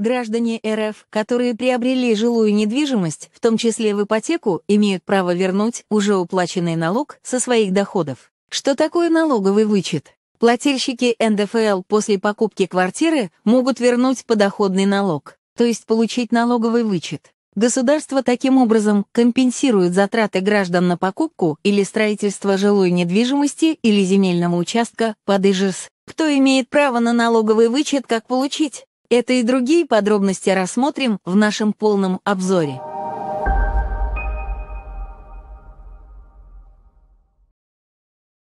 Граждане РФ, которые приобрели жилую недвижимость, в том числе в ипотеку, имеют право вернуть уже уплаченный налог со своих доходов. Что такое налоговый вычет? Плательщики НДФЛ после покупки квартиры могут вернуть подоходный налог, то есть получить налоговый вычет. Государство таким образом компенсирует затраты граждан на покупку или строительство жилой недвижимости или земельного участка под ИЖС. Кто имеет право на налоговый вычет, как получить? Это и другие подробности рассмотрим в нашем полном обзоре.